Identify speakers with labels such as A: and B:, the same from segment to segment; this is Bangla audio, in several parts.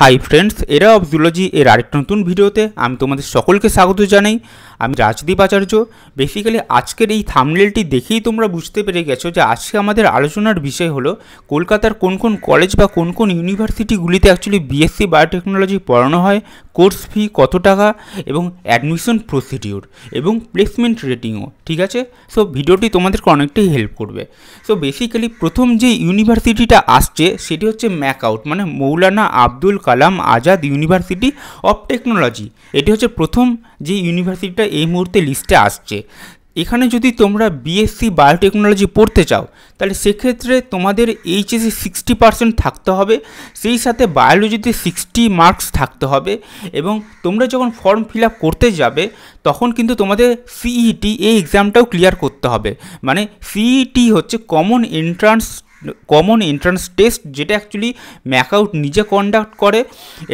A: high friends Era of Zoology এর আরেকটা নতুন ভিডিওতে আমি তোমাদের সকলকে স্বাগত জানাই আমি রাজদীপ আচার্য বেসিক্যালি আজকের এই থামলেলটি দেখেই তোমরা বুঝতে পেরে গেছো যে আজকে আমাদের আলোচনার বিষয় হলো কলকাতার কোন কোন কলেজ বা কোন কোন ইউনিভার্সিটিগুলিতে অ্যাকচুয়ালি বিএসসি বায়োটেকনোলজি পড়ানো হয় কোর্স ফি কত টাকা এবং অ্যাডমিশন প্রসিডিউর এবং প্লেসমেন্ট রেটিংও ঠিক আছে সো ভিডিওটি তোমাদেরকে অনেকটাই হেল্প করবে সো বেসিক্যালি প্রথম যে ইউনিভার্সিটিটা আসছে সেটি হচ্ছে ম্যাকআউট মানে Maulana Abdul Kalam Azad university of technology এটি হচ্ছে প্রথম যে ইউনিভার্সিটিটা এই মুহূর্তে লিস্টে আসছে এখানে যদি তোমরা বিএসসি বায়োটেকনোলজি পড়তে চাও তাহলে সেক্ষেত্রে তোমাদের এইচএসি সিক্সটি পার্সেন্ট থাকতে হবে সেই সাথে বায়োলজিতে সিক্সটি মার্কস থাকতে হবে এবং তোমরা যখন ফর্ম ফিল আপ করতে যাবে তখন কিন্তু তোমাদের সিইটি e এই এক্সামটাও ক্লিয়ার করতে হবে মানে সিইটি e হচ্ছে common entrance common entrance test যেটা অ্যাকচুয়ালি ম্যাকআউট নিজে কন্ডাক্ট করে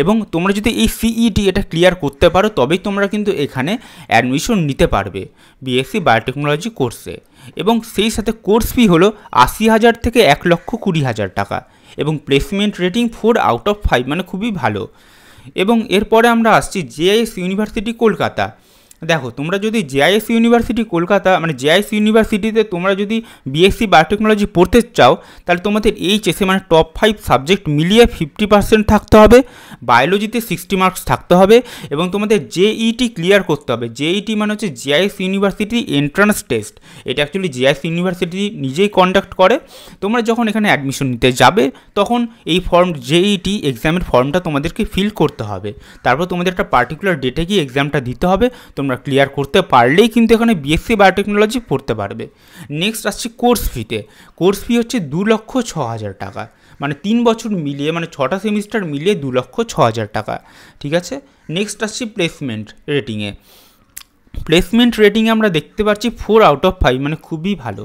A: এবং তোমরা যদি এই সিইটি e এটা ক্লিয়ার করতে পারো তবেই তোমরা কিন্তু এখানে অ্যাডমিশন নিতে পারবে বিএসসি বায়োটেকনোলজি কোর্সে এবং সেই সাথে কোর্স ফি হলো আশি হাজার থেকে এক লক্ষ কুড়ি হাজার টাকা এবং placement rating four out of five মানে খুবই ভালো এবং এরপরে আমরা আসছি জেএস ইউনিভার্সিটি কলকাতা দেখো তোমরা যদি জেআইএস ইউনিভার্সিটি কলকাতা মানে জেআইএস ইউনিভার্সিটিতে তোমরা যদি বিএসসি বায়োটেকনোলজি পড়তে চাও তাহলে তোমাদের এইচএসে মানে টপ ফাইভ সাবজেক্ট মিলিয়ে ফিফটি পার্সেন্ট থাকতে হবে বায়োলজিতে সিক্সটি মার্কস থাকতে হবে এবং তোমাদের জেইটি ক্লিয়ার e করতে হবে জেইটি e মানে হচ্ছে জেআইএস ইউনিভার্সিটি এন্ট্রান্স টেস্ট এটা অ্যাকচুয়ালি জেআইএস ইউনিভার্সিটি নিজেই কন্ডাক্ট করে তোমরা যখন এখানে অ্যাডমিশন নিতে যাবে তখন এই ফর্ম জেইটি এক্সামের ফর্মটা তোমাদেরকে ফিল করতে হবে তারপর তোমাদের একটা পার্টিকুলার ডেটে গিয়ে এক্সামটা দিতে হবে তোমরা তোমরা ক্লিয়ার করতে পারলেই কিন্তু এখানে বিএসসি বায়োটেকনোলজি পড়তে পারবে নেক্সট আসছে কোর্স ফিতে কোর্স ফি হচ্ছে দু লক্ষ ছ হাজার টাকা মানে তিন বছর মিলিয়ে মানে ছটা সেমিস্টার মিলিয়ে দু লক্ষ ছ হাজার টাকা ঠিক আছে নেক্সট আসছি প্লেসমেন্ট রেটিংয়ে প্লেসমেন্ট রেটিংয়ে আমরা দেখতে পাচ্ছি ফোর আউট অফ ফাইভ মানে খুবই ভালো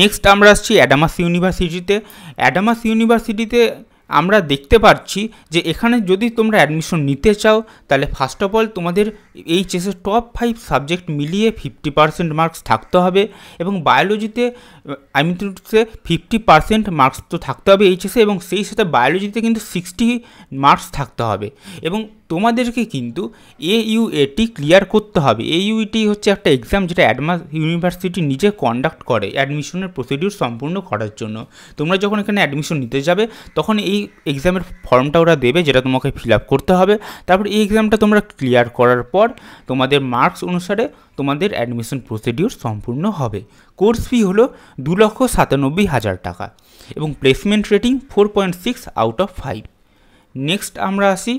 A: নেক্সট আমরা আসছি অ্যাডামাস ইউনিভার্সিটিতে অ্যাডামাস ইউনিভার্সিটিতে আমরা দেখতে পাচ্ছি যে এখানে যদি তোমরা অ্যাডমিশন নিতে চাও তাহলে ফার্স্ট অফ অল তোমাদের এইচএসের টপ ফাইভ সাবজেক্ট মিলিয়ে ফিফটি পার্সেন্ট মার্কস থাকতে হবে এবং বায়োলজিতে আই ফিফটি পার্সেন্ট মার্কস তো থাকতে হবে এইচএসে এবং সেই সাথে বায়োলজিতে কিন্তু সিক্সটি মার্কস থাকতে হবে এবং তোমাদেরকে কিন্তু এটি ক্লিয়ার করতে হবে এইউএটি e হচ্ছে একটা এক্সাম যেটা অ্যাডভান্স ইউনিভার্সিটি নিজে কন্ডাক্ট করে অ্যাডমিশনের প্রসিডিউর সম্পূর্ণ করার জন্য তোমরা যখন এখানে অ্যাডমিশন নিতে যাবে তখন এই এক্সামের ফর্মটা ওরা দেবে যেটা তোমাকে ফিল করতে হবে তারপর এই এক্সামটা তোমরা ক্লিয়ার করার পর তোমাদের মার্কস অনুসারে তোমাদের অ্যাডমিশন প্রসিডিউর সম্পূর্ণ হবে কোর্স ফি হলো দু লক্ষ সাতানব্বই হাজার টাকা এবং placement rating four point six out of five next আমরা আসি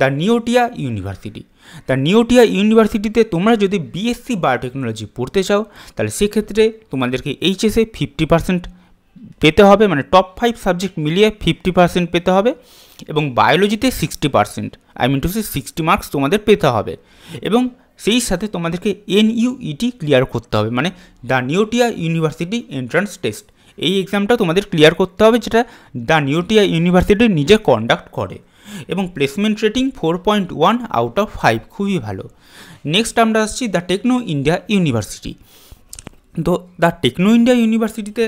A: the Neotia university the Neotia ইউনিভার্সিটিতে তোমরা যদি বিএসসি বায়োটেকনোলজি পড়তে চাও তাহলে সেক্ষেত্রে তোমাদেরকে এইচএসে ফিফটি পার্সেন্ট পেতে হবে মানে টপ ফাইভ সাবজেক্ট মিলিয়ে ফিফটি পার্সেন্ট পেতে হবে এবং বায়োলজিতে sixty percent I mean to say sixty marks তোমাদের পেতে হবে এবং সেই সাথে তোমাদেরকে এনইউইটি ক্লিয়ার e করতে হবে মানে the Neotia university entrance test এই এক্সামটা তোমাদের ক্লিয়ার করতে হবে যেটা দ্য নিউটিয়া ইউনিভার্সিটি নিজে কন্ডাক্ট করে এবং placement rating four point one out of five খুবই ভালো নেক্সট আমরা আসছি দ্য টেকনো ইন্ডিয়া ইউনিভার্সিটি তো দ্য টেকনো ইন্ডিয়া ইউনিভার্সিটিতে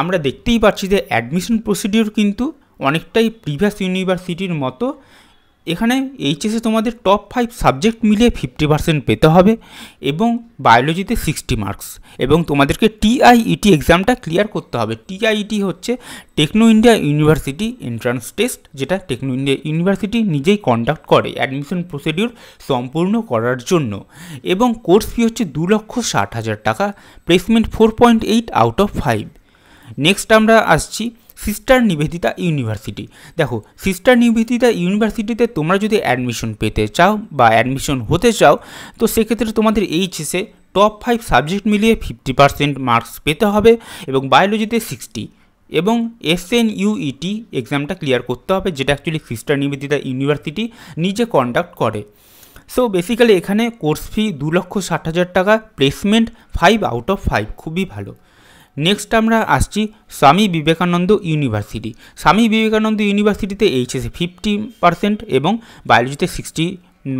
A: আমরা দেখতেই পাচ্ছি যে অ্যাডমিশন প্রসিডিওর কিন্তু অনেকটাই প্রিভিয়াস ইউনিভার্সিটির মতো এখানে এইচএসে তোমাদের টপ ফাইভ সাবজেক্ট মিলিয়ে ফিফটি পার্সেন্ট পেতে হবে এবং বায়োলজিতে সিক্সটি মার্কস এবং তোমাদেরকে টিআইইটি এক্সামটা ক্লিয়ার করতে হবে টিআইইটি e হচ্ছে Techno India university entrance test যেটা টেকনো ইন্ডিয়া ইউনিভার্সিটি নিজেই কন্ডাক্ট করে অ্যাডমিশন প্রসিডিউর সম্পূর্ণ করার জন্য এবং কোর্স ফি হচ্ছে দু লক্ষ ষাট হাজার টাকা placement four point eight out of five next আমরা আসছি সিস্টার নিবেদিতা ইউনিভার্সিটি দেখো সিস্টার নিবেদিতা ইউনিভার্সিটিতে তোমরা যদি অ্যাডমিশন পেতে চাও বা অ্যাডমিশন হতে চাও তো সেক্ষেত্রে তোমাদের এইচএসে টপ ফাইভ সাবজেক্ট মিলিয়ে ফিফটি পার্সেন্ট মার্কস পেতে হবে এবং বায়োলজিতে সিক্সটি এবং এসএনইউইটি এক্সামটা ক্লিয়ার করতে হবে যেটা অ্যাকচুয়ালি সিস্টার নিবেদিতা ইউনিভার্সিটি নিজে কন্ডাক্ট করে সো বেসিক্যালি এখানে কোর্স ফি দু লক্ষ ষাট হাজার টাকা placement five out of five খুবই ভালো নেক্সট আমরা আসছি স্বামী বিবেকানন্দ ইউনিভার্সিটি স্বামী বিবেকানন্দ ইউনিভার্সিটিতে এইচএসে ফিফটি পার্সেন্ট এবং বায়োলজিতে সিক্সটি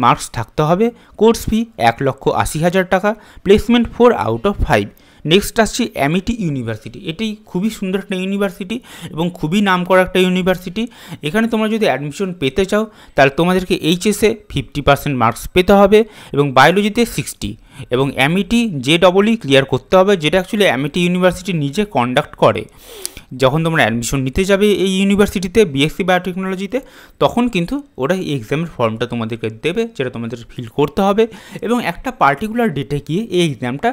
A: মার্কস থাকতে হবে কোর্স ফি এক লক্ষ আশি হাজার টাকা placement four out of five next আসছি অ্যামিটি ইউনিভার্সিটি এটি খুবই সুন্দর একটা ইউনিভার্সিটি এবং খুবই নাম করা একটা ইউনিভার্সিটি এখানে তোমরা যদি অ্যাডমিশন পেতে চাও তাহলে তোমাদেরকে এইচএসে ফিফটি পার্সেন্ট মার্কস পেতে হবে এবং বায়োলজিতে সিক্সটি এবং অ্যামিটি যে ডবলই ক্লিয়ার করতে হবে যেটা অ্যাকচুয়ালি অ্যামিটি ইউনিভার্সিটি নিজে কন্ডাক্ট করে যখন তোমরা অ্যাডমিশন নিতে যাবে এই ইউনিভার্সিটিতে বিএসসি বায়োটেকনোলজিতে তখন কিন্তু ওরা এই এক্সামের ফর্মটা তোমাদেরকে দেবে যেটা তোমাদের ফিল করতে হবে এবং একটা পার্টিকুলার ডেটে গিয়ে এই এক্সামটা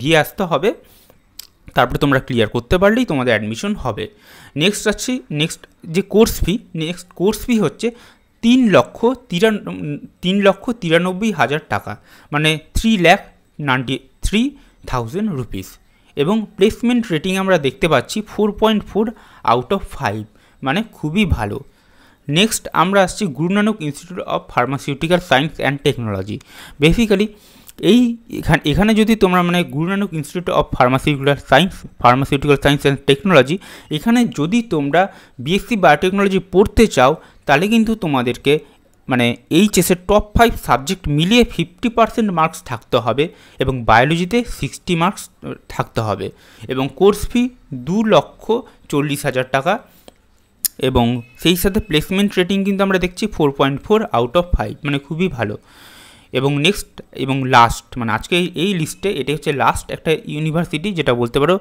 A: দিয়ে আসতে হবে তারপর তোমরা ক্লিয়ার করতে পারলেই তোমাদের অ্যাডমিশন হবে নেক্সট আসছি নেক্সট যে course fee next course fee হচ্ছে তিন লক্ষ তিরান তিন লক্ষ তিরানব্বই হাজার টাকা মানে three lakh ninety three thousand rupees এবং প্লেসমেন্ট রেটিং আমরা দেখতে পাচ্ছি four point four out of five মানে খুবই ভালো নেক্সট আমরা আসছি Guru Nanak institute of pharmaceutical science and technology basically এই এখানে এখানে যদি তোমরা মানে Guru Nanak institute of pharmaceutical science pharmaceutical science and technology এখানে যদি তোমরা বিএসসি বায়োটেকনোলজি পড়তে চাও তাহলে কিন্তু তোমাদেরকে মানে এইচএসের টপ ফাইভ সাবজেক্ট মিলিয়ে ফিফটি পার্সেন্ট মার্কস থাকতে হবে এবং বায়োলজিতে সিক্সটি মার্কস থাকতে হবে এবং কোর্স ফি দু লক্ষ চল্লিশ হাজার টাকা এবং সেই সাথে প্লেসমেন্ট রেটিং কিন্তু আমরা দেখছি four point four out of five মানে খুবই ভালো এবং নেক্সট এবং লাস্ট মানে আজকে এই লিস্টে এটা হচ্ছে লাস্ট একটা ইউনিভার্সিটি যেটা বলতে পারো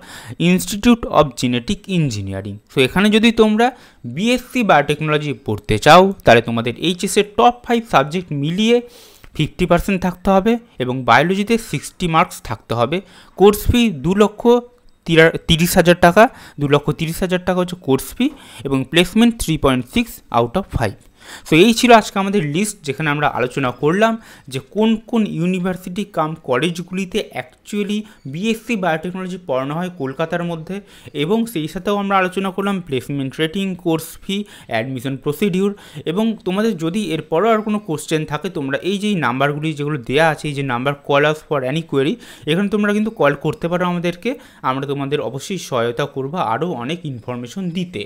A: institute of genetic engineering so এখানে যদি তোমরা বিএসসি বায়োটেকনোলজি পড়তে চাও তাহলে তোমাদের এইচএসের টপ ফাইভ সাবজেক্ট মিলিয়ে ফিফটি পার্সেন্ট থাকতে হবে এবং বায়োলজিতে সিক্সটি মার্কস থাকতে হবে কোর্স ফি দু লক্ষ তিরিশ হাজার টাকা দু লক্ষ তিরিশ হাজার টাকা হচ্ছে কোর্স ফি এবং placement three point six out of five তো এই ছিল আজকে আমাদের লিস্ট যেখানে আমরা আলোচনা করলাম যে কোন কোন ইউনিভার্সিটি কাম কলেজগুলিতে অ্যাকচুয়ালি বিএসসি বায়োটেকনোলজি পড়ানো হয় কলকাতার মধ্যে এবং সেই সাথেও আমরা আলোচনা করলাম placement rating course fee admission procedure এবং তোমাদের যদি এরপরও আর কোনো কোশ্চেন থাকে তোমরা এই যে নাম্বারগুলি যেগুলো দেওয়া আছে এই যে number call us for any query এখানে তোমরা কিন্তু কল করতে পারো আমাদেরকে আমরা তোমাদের অবশ্যই সহায়তা করবো আরও অনেক ইনফরমেশন দিতে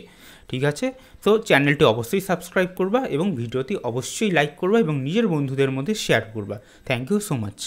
A: ঠিক আছে তো চ্যানেলটি অবশ্যই সাবস্ক্রাইব করবা এবং ভিডিওটি অবশ্যই লাইক করবা এবং নিজের বন্ধুদের মধ্যে শেয়ার করবা থ্যাংক ইউ সো মাচ